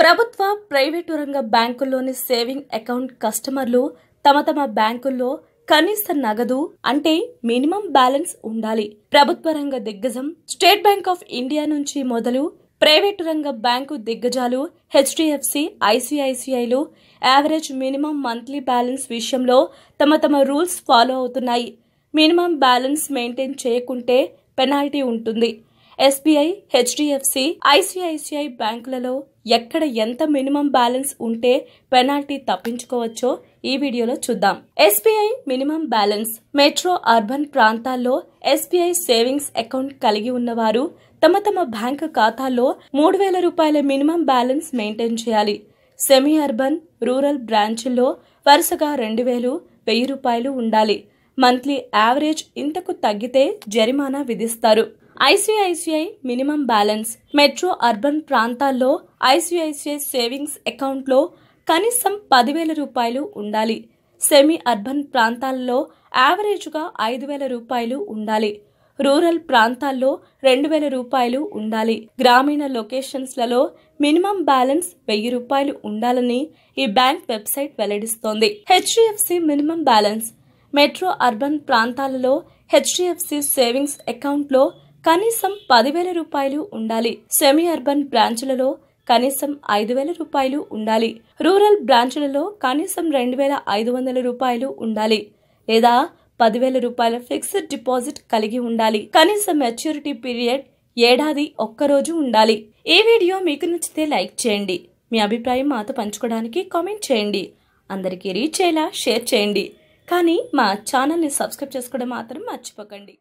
ప్రభుత్వ ప్రైవేటు రంగ బ్యాంకుల్లోని saving account కస్టమర్లు తమ తమ బ్యాంకుల్లో కనీస నగదు అంటే మినిమం బ్యాలెన్స్ ఉండాలి ప్రభుత్వ రంగ దిగ్గజం స్టేట్ బ్యాంక్ ఆఫ్ ఇండియా నుంచి మొదలు ప్రైవేటు రంగ బ్యాంకు దిగ్గజాలు హెచ్డిఎఫ్సి ఐసిఐసిఐలు యావరేజ్ మినిమం మంత్లీ బ్యాలెన్స్ విషయంలో తమ తమ రూల్స్ ఫాలో అవుతున్నాయి మినిమం బ్యాలెన్స్ మెయింటైన్ చేయకుంటే పెనాల్టీ ఉంటుంది ఎస్బీఐ హెచ్డిఎఫ్సి ఐసిఐసిఐ బ్యాంకులలో ఎక్కడ ఎంత మినిమం బ్యాలెన్స్ ఉంటే పెనాల్టీ తప్పించుకోవచ్చో ఈ వీడియోలో చూద్దాం SBI minimum balance metro urban ప్రాంతాల్లో ఎస్బీఐ సేవింగ్స్ అకౌంట్ కలిగి ఉన్నవారు తమ తమ బ్యాంకు ఖాతాల్లో మూడు వేల రూపాయల మినిమం బ్యాలెన్స్ మెయింటైన్ చేయాలి సెమీ అర్బన్ రూరల్ బ్రాంచ్ల్లో వరుసగా రెండు వేలు వెయ్యి రూపాయలు ఉండాలి మంత్లీ యావరేజ్ ఇంతకు తగ్గితే జరిమానా విధిస్తారు ICICI minimum balance metro urban ప్రాంతాల్లో ఐసిఐసిఐ సేవింగ్స్ అకౌంట్లో కనీసం పదివేల రూపాయలు ఉండాలి సెమీ అర్బన్ ప్రాంతాల్లో యావరేజ్గా ఐదు వేల రూపాయలు ఉండాలి రూరల్ ప్రాంతాల్లో రెండు వేల రూపాయలు ఉండాలి గ్రామీణ లొకేషన్స్లలో మినిమం బ్యాలెన్స్ వెయ్యి రూపాయలు ఉండాలని ఈ బ్యాంక్ వెబ్సైట్ వెల్లడిస్తోంది HDFC minimum balance metro urban ప్రాంతాలలో హెచ్డిఎఫ్సి సేవింగ్స్ అకౌంట్లో కనీసం పదివేల రూపాయలు ఉండాలి సెమీ అర్బన్ బ్రాంచులలో కనీసం ఐదు వేల రూపాయలు ఉండాలి రూరల్ బ్రాంచులలో కనీసం రెండు వేల ఐదు వందల రూపాయలు ఉండాలి లేదా పదివేల రూపాయల ఫిక్స్డ్ డిపాజిట్ కలిగి ఉండాలి కనీసం మెచ్యూరిటీ పీరియడ్ ఏడాది ఒక్కరోజు ఉండాలి ఈ వీడియో మీకు నచ్చితే లైక్ చేయండి మీ అభిప్రాయం మాతో పంచుకోవడానికి కామెంట్ చేయండి అందరికీ రీచ్ అయ్యేలా షేర్ చేయండి కానీ మా ఛానల్ని సబ్స్క్రైబ్ చేసుకోవడం మాత్రం మర్చిపోకండి